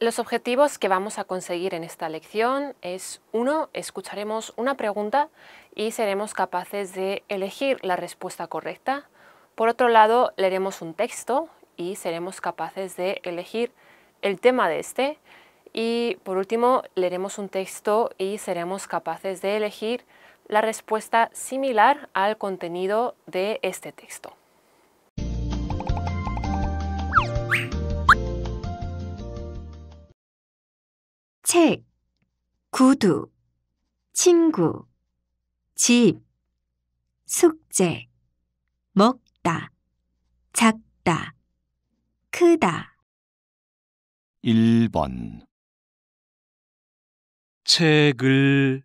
Los objetivos que vamos a conseguir en esta lección es, uno, escucharemos una pregunta y seremos capaces de elegir la respuesta correcta. Por otro lado, leeremos un texto y seremos capaces de elegir el tema de este. Y por último, leeremos un texto y seremos capaces de elegir la respuesta similar al contenido de este texto. 책, 구두, 친구, 집, 숙제, 먹다, 작다, 크다. 1번 책을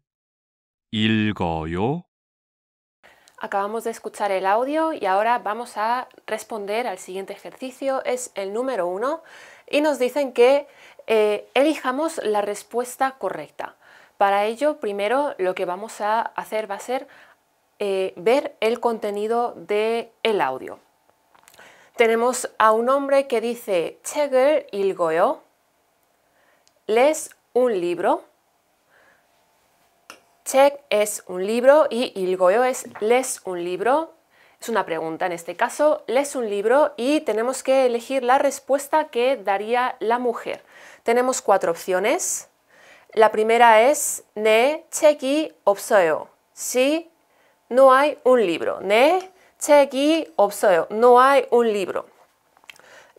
Acabamos de escuchar el audio y ahora vamos a responder al siguiente ejercicio. Es el número uno y nos dicen que eh, elijamos la respuesta correcta. Para ello, primero lo que vamos a hacer va a ser eh, ver el contenido del el audio. Tenemos a un hombre que dice il ilgoyo. les un libro, Check es un libro y ilgoyo es les un libro, es una pregunta en este caso, lees un libro y tenemos que elegir la respuesta que daría la mujer. Tenemos cuatro opciones. La primera es ne y obseo. Si no hay un libro. Ne y obseo. No hay un libro.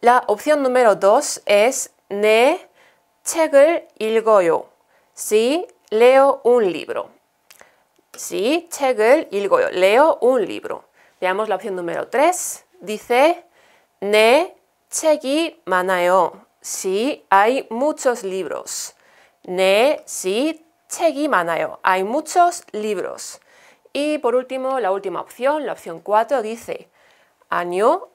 La opción número dos es ne chegel ilgoyo. Si leo un libro. Si chegel ilgoyo, Leo un libro. Veamos la opción número 3. Dice, ne chegi manaeo Sí, hay muchos libros. Ne, si chegi manaeo Hay muchos libros. Y por último, la última opción, la opción 4, dice, año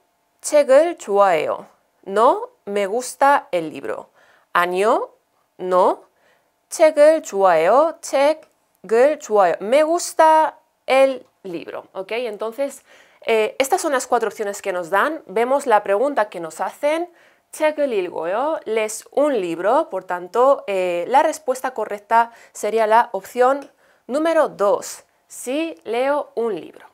책을 chuaeo No me gusta el libro. año no. 책을 chuaeo 책을 chuaeo Me gusta el libro. ¿ok? Entonces, eh, estas son las cuatro opciones que nos dan. Vemos la pregunta que nos hacen. Check el ¿eh? un libro, por tanto, eh, la respuesta correcta sería la opción número 2. Sí, leo un libro.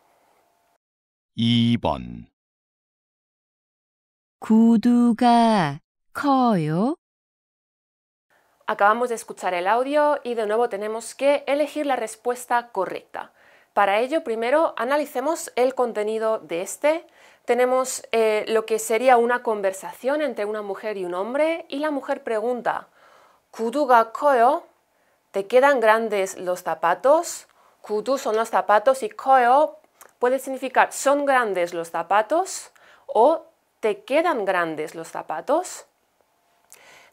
Acabamos de escuchar el audio y de nuevo tenemos que elegir la respuesta correcta. Para ello, primero analicemos el contenido de este. Tenemos eh, lo que sería una conversación entre una mujer y un hombre y la mujer pregunta, ¿Kuduga koyo? ¿Te quedan grandes los zapatos? Kudu son los zapatos y koyo puede significar ¿son grandes los zapatos? o ¿te quedan grandes los zapatos?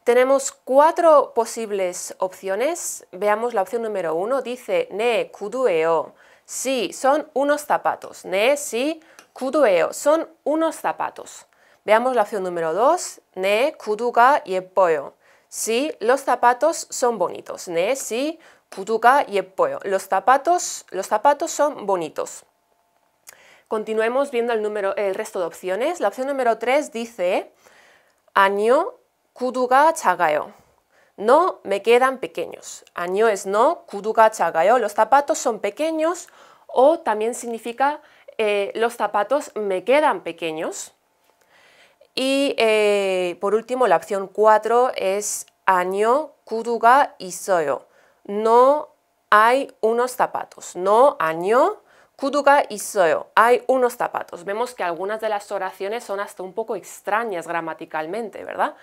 Tenemos cuatro posibles opciones. Veamos la opción número uno. Dice ne eo Sí, son unos zapatos. Ne si eo. Son unos zapatos. Veamos la opción número 2. Ne kuduga yeppoyo. Sí, los zapatos son bonitos. Ne si kuduga yeppoyo. Los zapatos, los zapatos son bonitos. Continuemos viendo el, resto de opciones. La opción número 3 dice año kuduga chagayo. No me quedan pequeños. Año es no, kuduga chagayo. Los zapatos son pequeños o también significa eh, los zapatos me quedan pequeños. Y eh, por último, la opción 4 es año, kuduga y soyo. No hay unos zapatos. No año, kuduga y soyo. Hay unos zapatos. Vemos que algunas de las oraciones son hasta un poco extrañas gramaticalmente, ¿verdad?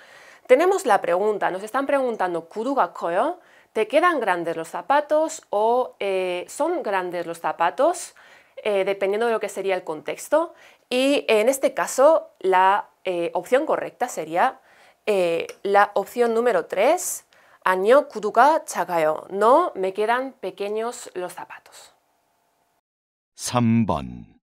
Tenemos la pregunta, nos están preguntando, ¿kuruga koyo? ¿Te quedan grandes los zapatos o eh, son grandes los zapatos? Eh, dependiendo de lo que sería el contexto. Y en este caso, la eh, opción correcta sería la opción número 3, año kuruga chagayo. No, me quedan pequeños los zapatos. 3번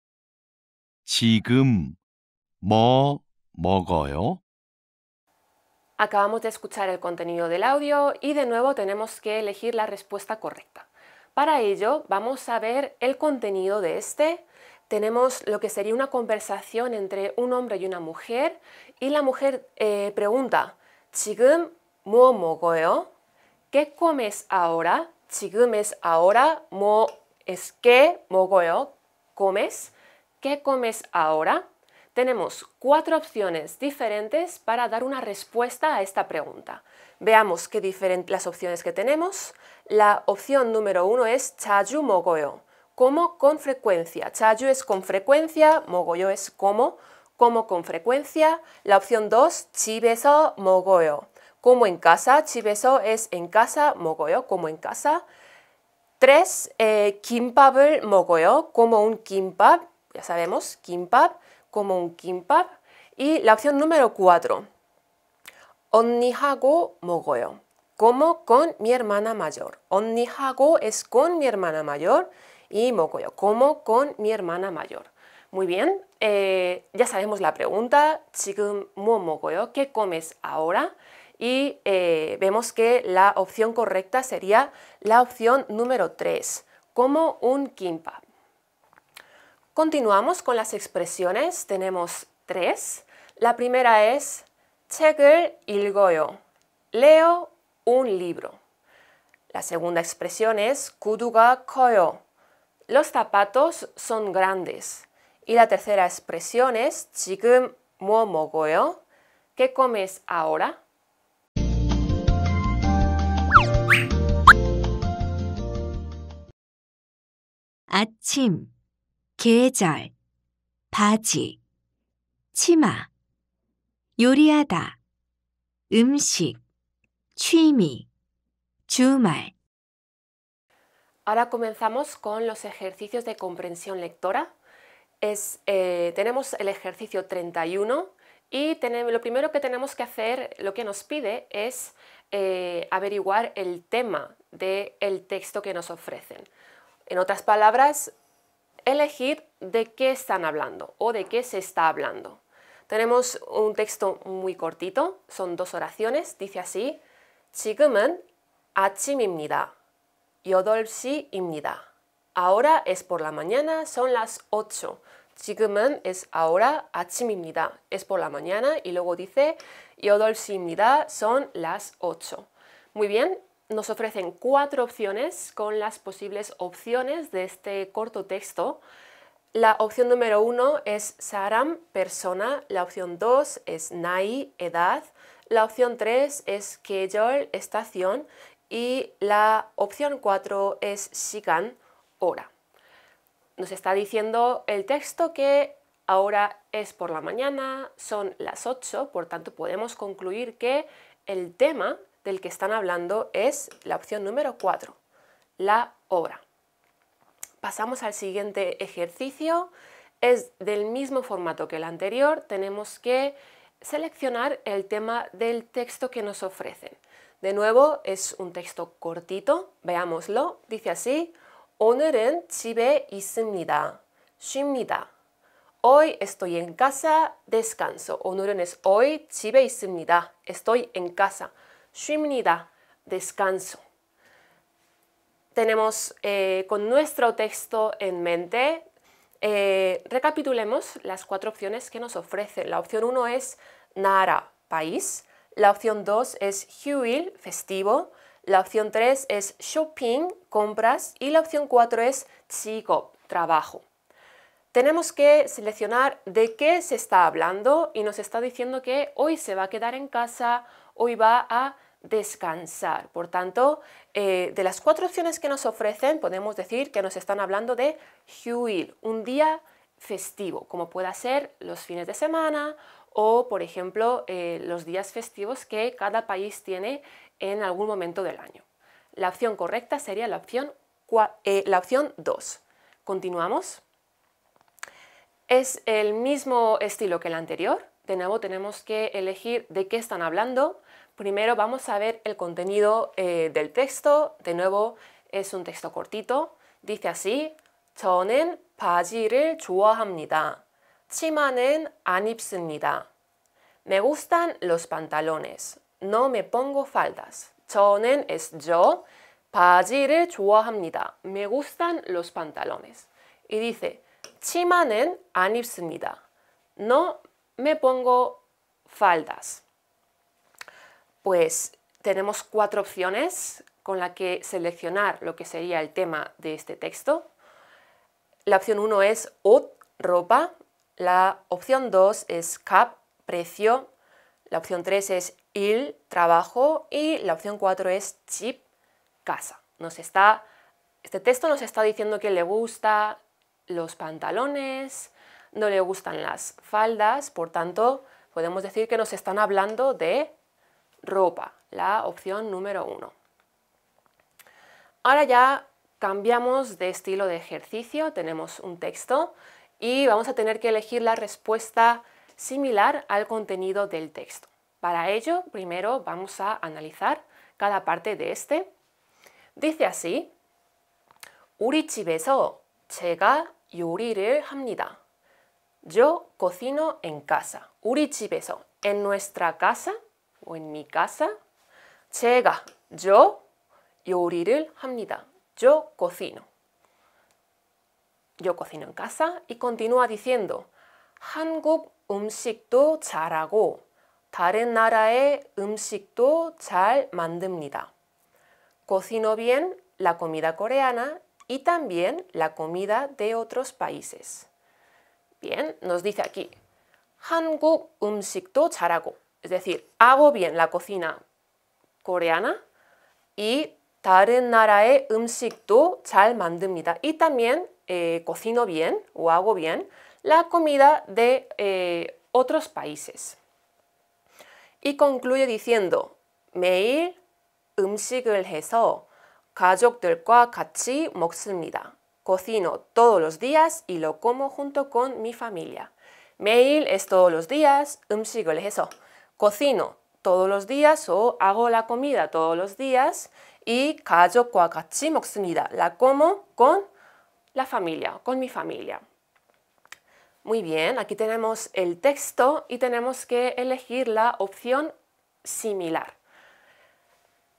Acabamos de escuchar el contenido del audio y de nuevo tenemos que elegir la respuesta correcta. Para ello vamos a ver el contenido de este. Tenemos lo que sería una conversación entre un hombre y una mujer y la mujer eh, pregunta ¿Qué comes ahora? es ahora, qué, comes. ¿Qué comes ahora? Tenemos cuatro opciones diferentes para dar una respuesta a esta pregunta. Veamos qué las opciones que tenemos. La opción número uno es Chayu Mogoyo, como con frecuencia. Chayu es con frecuencia, Mogoyo es como, como con frecuencia. La opción dos, Chibeso Mogoyo, como en casa. Chibeso es en casa, Mogoyo, como en casa. Tres, Eh, mogoyo, como un kimpab, ya sabemos, kimpab como un kimbap. Y la opción número 4, Onnihago mogoyo, como con mi hermana mayor. hago es con mi hermana mayor y mogoyo, como con mi hermana mayor. Muy bien, eh, ya sabemos la pregunta, 지금 ¿Qué comes ahora? Y eh, vemos que la opción correcta sería la opción número 3, como un kimbap. Continuamos con las expresiones. Tenemos tres. La primera es il goyo Leo un libro. La segunda expresión es kuduga koyo. Los zapatos son grandes. Y la tercera expresión es 지금 뭐 먹어요? ¿Qué comes ahora? Ahora comenzamos con los ejercicios de comprensión lectora. Eh, tenemos el ejercicio 31 y lo primero que tenemos que hacer, lo que nos pide es eh, averiguar el tema del texto que nos ofrecen. En otras palabras, elegir de qué están hablando o de qué se está hablando. Tenemos un texto muy cortito, son dos oraciones, dice así, 지금은 아침입니다. 8시입니다. Ahora es por la mañana, son las 8. 지금은 es ahora, 아침입니다. Es por la mañana y luego dice 8시입니다, son las 8. Muy bien, nos ofrecen cuatro opciones con las posibles opciones de este corto texto. La opción número uno es Saram, persona. La opción dos es Nai, edad. La opción tres es Kejol, estación. Y la opción cuatro es Shikan, hora. Nos está diciendo el texto que ahora es por la mañana, son las 8, por tanto podemos concluir que el tema del que están hablando es la opción número 4, la obra. Pasamos al siguiente ejercicio. Es del mismo formato que el anterior. Tenemos que seleccionar el tema del texto que nos ofrecen. De nuevo, es un texto cortito. Veámoslo. Dice así. 오늘은 집에 있습니다. Hoy estoy en casa, descanso. 오늘은 es hoy, 집에 있습니다. Estoy en casa. Shimnida, descanso. Tenemos eh, con nuestro texto en mente, eh, recapitulemos las cuatro opciones que nos ofrece. La opción 1 es Nara, país. La opción 2 es Huil, festivo. La opción 3 es shopping, compras. Y la opción 4 es chico, trabajo. Tenemos que seleccionar de qué se está hablando y nos está diciendo que hoy se va a quedar en casa, hoy va a descansar. Por tanto, eh, de las cuatro opciones que nos ofrecen, podemos decir que nos están hablando de Huil, un día festivo, como pueda ser los fines de semana o, por ejemplo, eh, los días festivos que cada país tiene en algún momento del año. La opción correcta sería la opción, eh, la opción 2. Continuamos. Es el mismo estilo que el anterior. De nuevo tenemos que elegir de qué están hablando. Primero vamos a ver el contenido eh, del texto. De nuevo, es un texto cortito. Dice así, 저는 바지를 좋아합니다. 치마는 안 입습니다. Me gustan los pantalones. No me pongo faldas. 저는 es yo. 바지를 좋아합니다. Me gustan los pantalones. Y dice, 치마는 안 입습니다. No me pongo faldas pues tenemos cuatro opciones con la que seleccionar lo que sería el tema de este texto. La opción 1 es OT, ropa. La opción 2 es CAP, precio. La opción 3 es IL, trabajo. Y la opción 4 es CHIP, casa. Nos está, este texto nos está diciendo que le gusta los pantalones, no le gustan las faldas, por tanto, podemos decir que nos están hablando de ropa, la opción número uno. Ahora ya cambiamos de estilo de ejercicio, tenemos un texto y vamos a tener que elegir la respuesta similar al contenido del texto. Para ello, primero vamos a analizar cada parte de este. Dice así, 우리 집에서 제가 요리를 hamnida. Yo cocino en casa. 우리 beso en nuestra casa, en mi casa, chega. yo, Yo cocino. Yo cocino en casa y continúa diciendo 한국 음식도 잘하고 다른 나라의 음식도 잘 만듭니다. Cocino bien la comida coreana y también la comida de otros países. Bien, nos dice aquí 한국 음식도 잘하고 es decir, hago bien la cocina coreana y 다른 Y también eh, cocino bien o hago bien la comida de eh, otros países. Y concluye diciendo, 매일 음식을 해서 가족들과 같이 먹습니다. Cocino todos los días y lo como junto con mi familia. 매일 es todos los días, 음식을 해서 cocino todos los días o hago la comida todos los días y La como con la familia, con mi familia. Muy bien, aquí tenemos el texto y tenemos que elegir la opción similar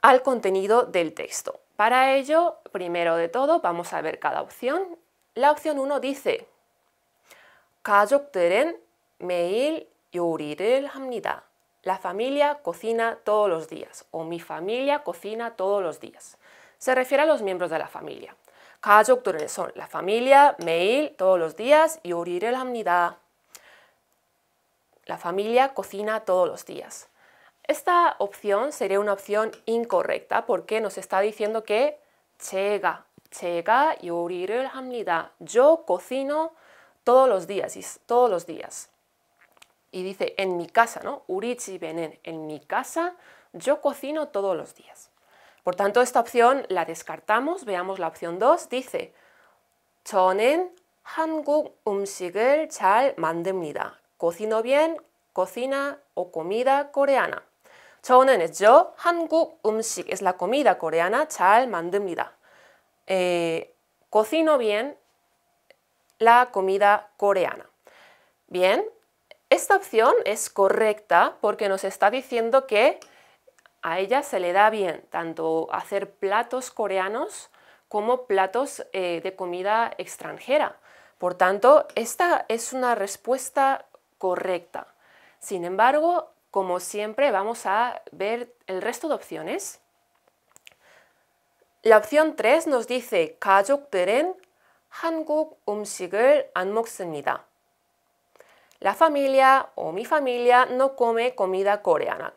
al contenido del texto. Para ello, primero de todo, vamos a ver cada opción. La opción 1 dice 가족들은 매일 요리를 합니다. La familia cocina todos los días o mi familia cocina todos los días. Se refiere a los miembros de la familia. 가족들은 son la familia, 매일, todos los días, y 합니다. La familia cocina todos los días. Esta opción sería una opción incorrecta porque nos está diciendo que 제가 la 합니다. Yo cocino todos los días, y todos los días y dice en mi casa, ¿no? Urichi benen, en mi casa yo cocino todos los días. Por tanto, esta opción la descartamos. Veamos la opción 2. Dice, 저는 한국 음식을 잘 Cocino bien, cocina o comida coreana. 저는 es yo, 한국 es la comida coreana, chal 만듭니다. Eh, cocino bien la comida coreana. Bien, esta opción es correcta porque nos está diciendo que a ella se le da bien tanto hacer platos coreanos como platos eh, de comida extranjera. Por tanto, esta es una respuesta correcta. Sin embargo, como siempre, vamos a ver el resto de opciones. La opción 3 nos dice 가족들은 한국 음식을 안 먹습니다. La familia o mi familia no come comida coreana.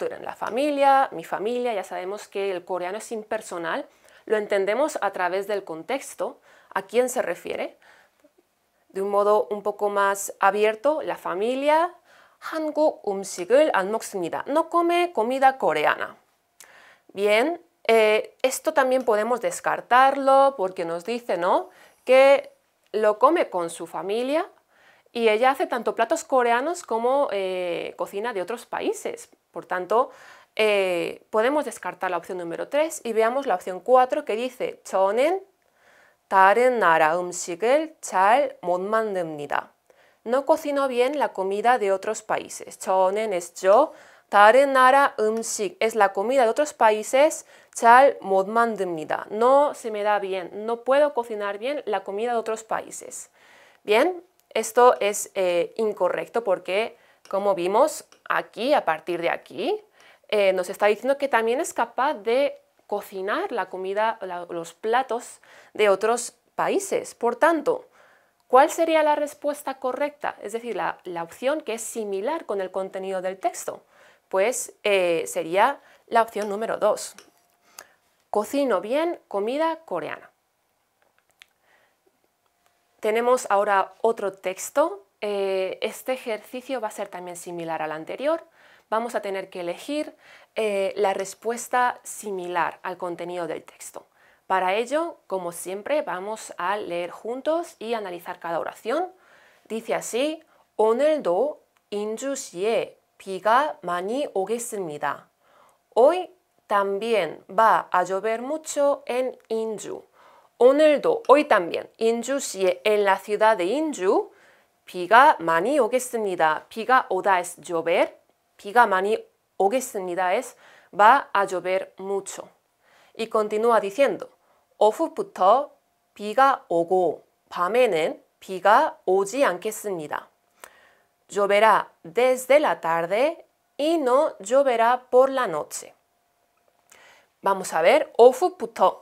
en la familia, mi familia, ya sabemos que el coreano es impersonal, lo entendemos a través del contexto, a quién se refiere. De un modo un poco más abierto, la familia 한국 음식을 안 No come comida coreana. Bien, eh, esto también podemos descartarlo porque nos dice, ¿no? Que lo come con su familia, y ella hace tanto platos coreanos como eh, cocina de otros países. Por tanto, eh, podemos descartar la opción número 3 y veamos la opción 4 que dice 저는 다른 나라 음식을 No cocino bien la comida de otros países. 저는 es yo, 다른 나라 es la comida de otros países, chal 못 만듭니다. No se me da bien, no puedo cocinar bien la comida de otros países. Bien, esto es eh, incorrecto porque, como vimos aquí, a partir de aquí, eh, nos está diciendo que también es capaz de cocinar la comida, los platos de otros países. Por tanto, ¿cuál sería la respuesta correcta? Es decir, la, opción que es similar con el contenido del texto. Pues eh, sería la opción número 2. Cocino bien comida coreana. Tenemos ahora otro texto. Eh, este ejercicio va a ser también similar al anterior. Vamos a tener que elegir eh, la respuesta similar al contenido del texto. Para ello, como siempre, vamos a leer juntos y analizar cada oración. Dice así, 오늘도 인주시에 비가 많이 오겠습니다. Hoy también va a llover mucho en Inju hoy también, si en la ciudad de Inju 비가 많이 piga o da es llover, 비가 mani 오겠습니다 es va a llover mucho. Y continúa diciendo, 오후부터 비가 오고 밤에는 비가 오지 않겠습니다. Lloverá desde la tarde y no lloverá por la noche. Vamos a ver, 오후부터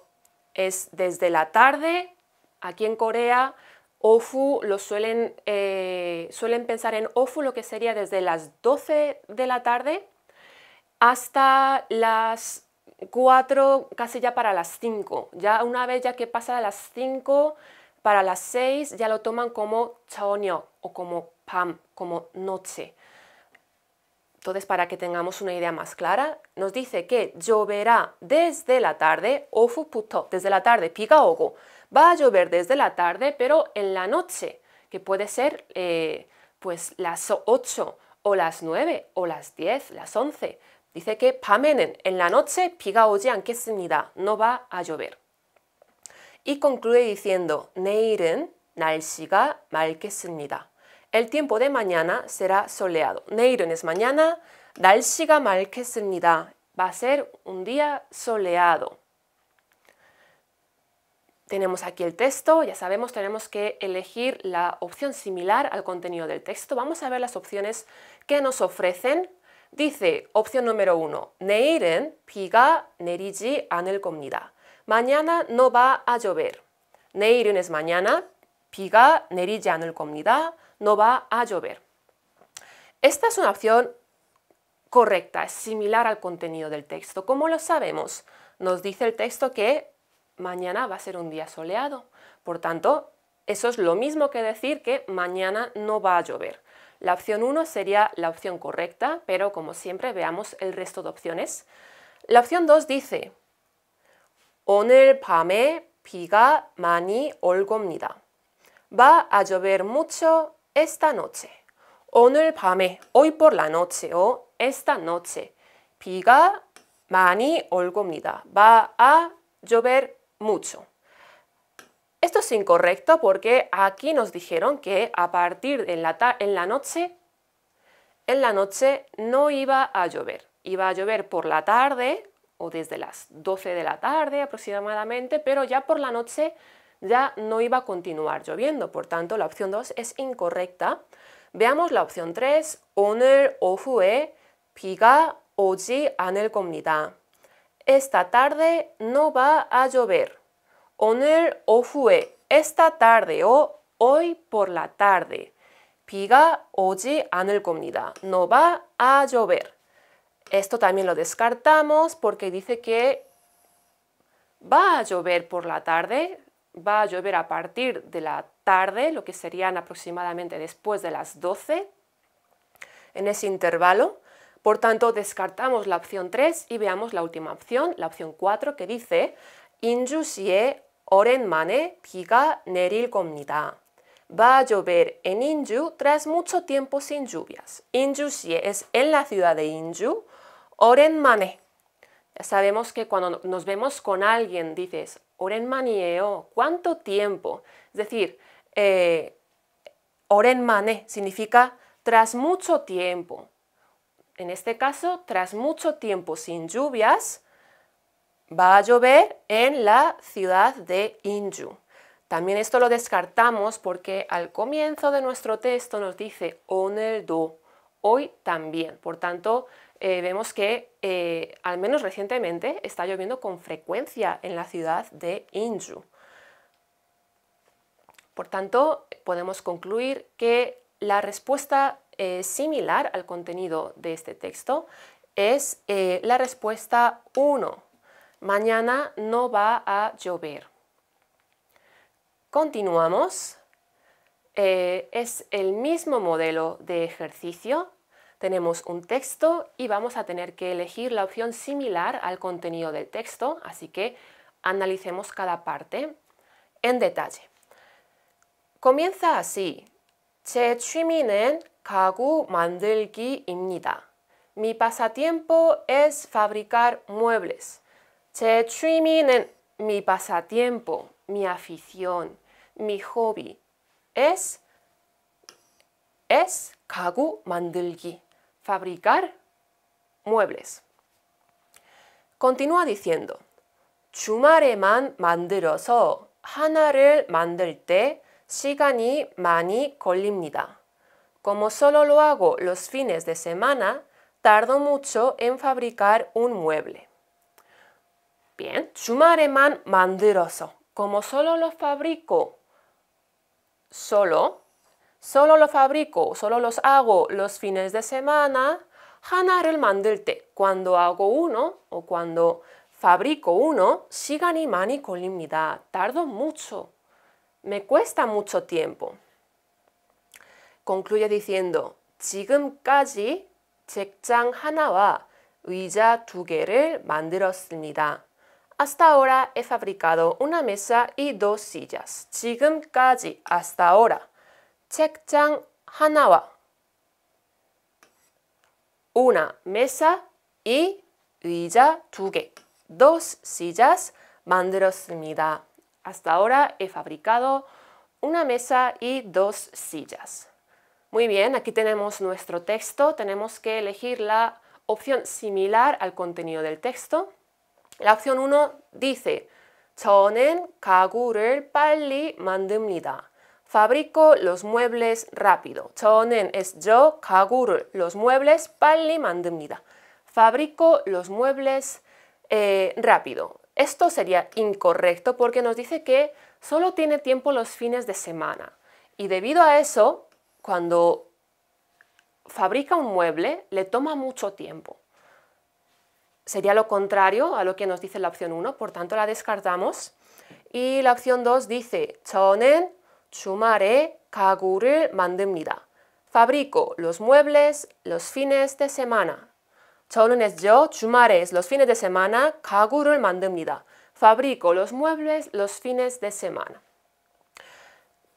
es desde la tarde. Aquí en Corea, ofu lo eh, suelen, pensar en ofu lo que sería desde las 12 de la tarde hasta las 4, casi ya para las 5. Ya una vez ya que pasa a las 5, para las 6 ya lo toman como chaonyo o como pam, como noche. Entonces, para que tengamos una idea más clara, nos dice que lloverá desde la tarde, o puto, desde la tarde, pica ogo. Va a llover desde la tarde, pero en la noche, que puede ser eh, pues las 8 o las 9 o las 10, las 11. Dice que pamenen, en la noche, piga oyan, que no va a llover. Y concluye diciendo, neiren, 날씨가 맑겠습니다. El tiempo de mañana será soleado. Neiren es mañana. 날씨가 맑겠습니다. Va a ser un día soleado. Tenemos aquí el texto, ya sabemos, tenemos que elegir la opción similar al contenido del texto. Vamos a ver las opciones que nos ofrecen. Dice, opción número uno, Neiren piga, 내리지 않을 겁니다. Mañana no va a llover. Neiren es mañana, 비가 내리지 않을 겁니다 no va a llover. Esta es una opción correcta, es similar al contenido del texto. ¿Cómo lo sabemos? Nos dice el texto que mañana va a ser un día soleado. Por tanto, eso es lo mismo que decir que mañana no va a llover. La opción 1 sería la opción correcta, pero como siempre veamos el resto de opciones. La opción 2 dice 오늘 밤에 비가 많이 올 겁니다. Va a llover mucho esta noche. 오늘 밤에, hoy por la noche o esta noche. 비가 많이 올 Va a llover mucho. Esto es incorrecto porque aquí nos dijeron que a partir de la, en la noche, en la noche no iba a llover. Iba a llover por la tarde o desde las 12 de la tarde aproximadamente, pero ya por la noche ya no iba a continuar lloviendo, por tanto la opción 2 es incorrecta. Veamos la opción 3, 오늘 오후에 비가 오지 않을 겁니다. Esta tarde no va a llover. 오늘 오후에, esta tarde o hoy por la tarde. 비가 오지 않을 겁니다. No va a llover. Esto también lo descartamos porque dice que va a llover por la tarde, va a llover a partir de la tarde, lo que serían aproximadamente después de las 12, en ese intervalo. Por tanto, descartamos la opción 3 y veamos la última opción, la opción 4, que dice Injusie orenmane, neril Va a llover en Inju tras mucho tiempo sin lluvias. Injusie es en la ciudad de Inju. Orenmane. Sabemos que cuando nos vemos con alguien dices Orenmanieo, ¿cuánto tiempo? Es decir, eh, orenmane significa tras mucho tiempo. En este caso, tras mucho tiempo sin lluvias, va a llover en la ciudad de Inju. También esto lo descartamos porque al comienzo de nuestro texto nos dice onerdo, hoy también. Por tanto, eh, vemos que eh, al menos recientemente está lloviendo con frecuencia en la ciudad de Inju. Por tanto, podemos concluir que la respuesta eh, similar al contenido de este texto es la respuesta 1. Mañana no va a llover. Continuamos. es el mismo modelo de ejercicio, tenemos un texto y vamos a tener que elegir la opción similar al contenido del texto, así que analicemos cada parte en detalle. Comienza así. 제 취미는 가구 만들기입니다. Mi pasatiempo es fabricar muebles. 제 취미는 mi pasatiempo, mi afición, mi hobby es es 가구 fabricar muebles. Continúa diciendo, Chumareman 만들어서 하나를 만들 때 mani mani Como solo lo hago los fines de semana, tardo mucho en fabricar un mueble. Bien, Chumareman manderoso. Como solo lo fabrico solo, solo lo fabrico, solo los hago los fines de semana, 하나를 el 때, cuando hago uno o cuando fabrico uno, 시간이 많이 걸립니다. Tardo mucho. Me cuesta mucho tiempo. Concluye diciendo, 지금까지 책장 하나와 의자 두 개를 만들었습니다. Hasta ahora he fabricado una mesa y dos sillas. 지금까지, hasta ahora. 책장 하나와 una mesa y 의자 두 dos sillas 만들었습니다. Hasta ahora he fabricado una mesa y dos sillas. Muy bien, aquí tenemos nuestro texto. Tenemos que elegir la opción similar al contenido del texto. La opción 1 dice, 저는 가구를 빨리 만듭니다. Fabrico los muebles rápido. Chonen es yo Kagur los muebles 빨리 만듭니다. Fabrico los muebles eh, rápido. Esto sería incorrecto porque nos dice que solo tiene tiempo los fines de semana. Y debido a eso, cuando fabrica un mueble, le toma mucho tiempo. Sería lo contrario a lo que nos dice la opción 1, por tanto la descartamos. Y la opción 2 dice Chonen 주말에 가구를 만듭니다. Fabrico los muebles los fines de semana. 저는 yo, 주말에 los fines de semana 가구를 만듭니다. Fabrico los muebles los fines de semana.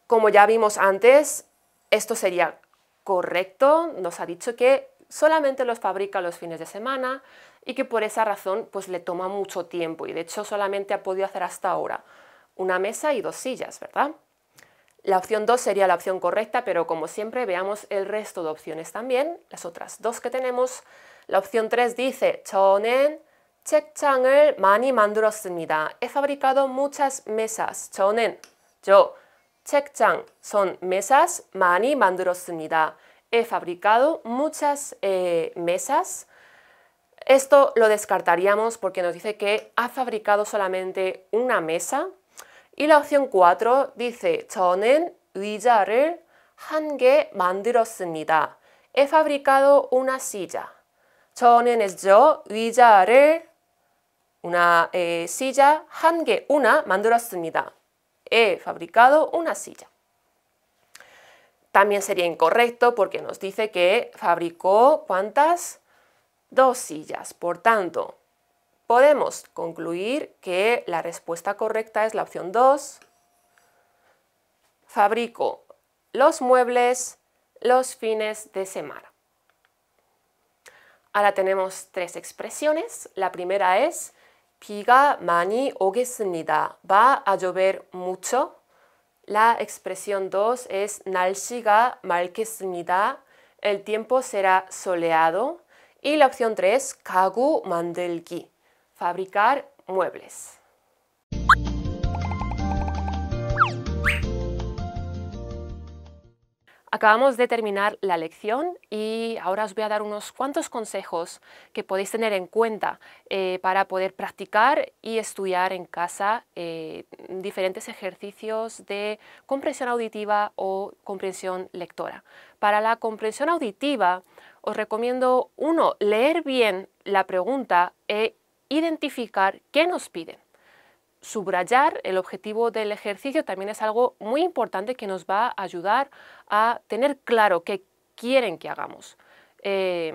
Como ya vimos antes, esto sería correcto. Nos ha dicho que solamente los fabrica los fines de semana y que por esa razón pues le toma mucho tiempo y de hecho solamente ha podido hacer hasta ahora una mesa y dos sillas, ¿verdad? La opción 2 sería la opción correcta, pero como siempre veamos el resto de opciones también, las otras dos que tenemos. La opción 3 dice, 저는 책장을 많이 He fabricado muchas mesas. yo, 책장, son mesas, 많이 만들었습니다. He fabricado muchas eh, mesas. Esto lo descartaríamos porque nos dice que ha fabricado solamente una mesa, y la opción 4 dice, 저는 의자를 한 개 만들었습니다. He fabricado una silla. 저는 es yo, 의자를 una eh, silla, 한 개, una, 만들었습니다. He fabricado una silla. También sería incorrecto porque nos dice que fabricó, ¿cuántas? Dos sillas. Por tanto, Podemos concluir que la respuesta correcta es la opción 2. Fabrico los muebles los fines de semana. Ahora tenemos tres expresiones. La primera es 비가 많이 오겠습니다. Va a llover mucho. La expresión 2 es 날씨가 맑겠습니다. El tiempo será soleado. Y la opción 3, Kagu 만들기 fabricar muebles. Acabamos de terminar la lección y ahora os voy a dar unos cuantos consejos que podéis tener en cuenta eh, para poder practicar y estudiar en casa eh, diferentes ejercicios de comprensión auditiva o comprensión lectora. Para la comprensión auditiva os recomiendo, uno, leer bien la pregunta e identificar qué nos piden. Subrayar el objetivo del ejercicio también es algo muy importante que nos va a ayudar a tener claro qué quieren que hagamos. Eh,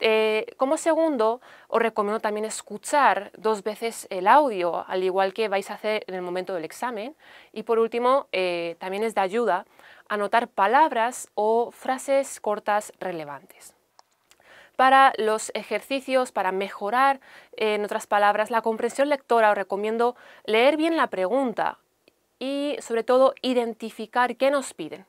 eh, como segundo, os recomiendo también escuchar dos veces el audio, al igual que vais a hacer en el momento del examen. Y por último, eh, también es de ayuda anotar palabras o frases cortas relevantes para los ejercicios, para mejorar, eh, en otras palabras, la comprensión lectora, os recomiendo leer bien la pregunta y sobre todo identificar qué nos piden.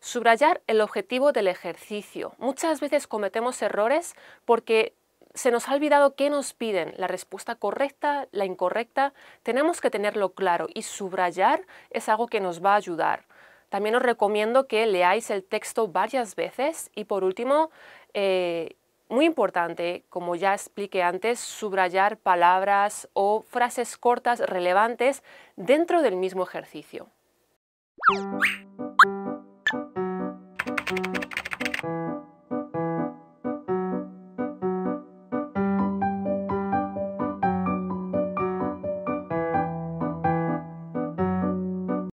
Subrayar el objetivo del ejercicio. Muchas veces cometemos errores porque se nos ha olvidado qué nos piden, la respuesta correcta, la incorrecta. Tenemos que tenerlo claro y subrayar es algo que nos va a ayudar. También os recomiendo que leáis el texto varias veces y por último eh, muy importante, como ya expliqué antes, subrayar palabras o frases cortas relevantes dentro del mismo ejercicio.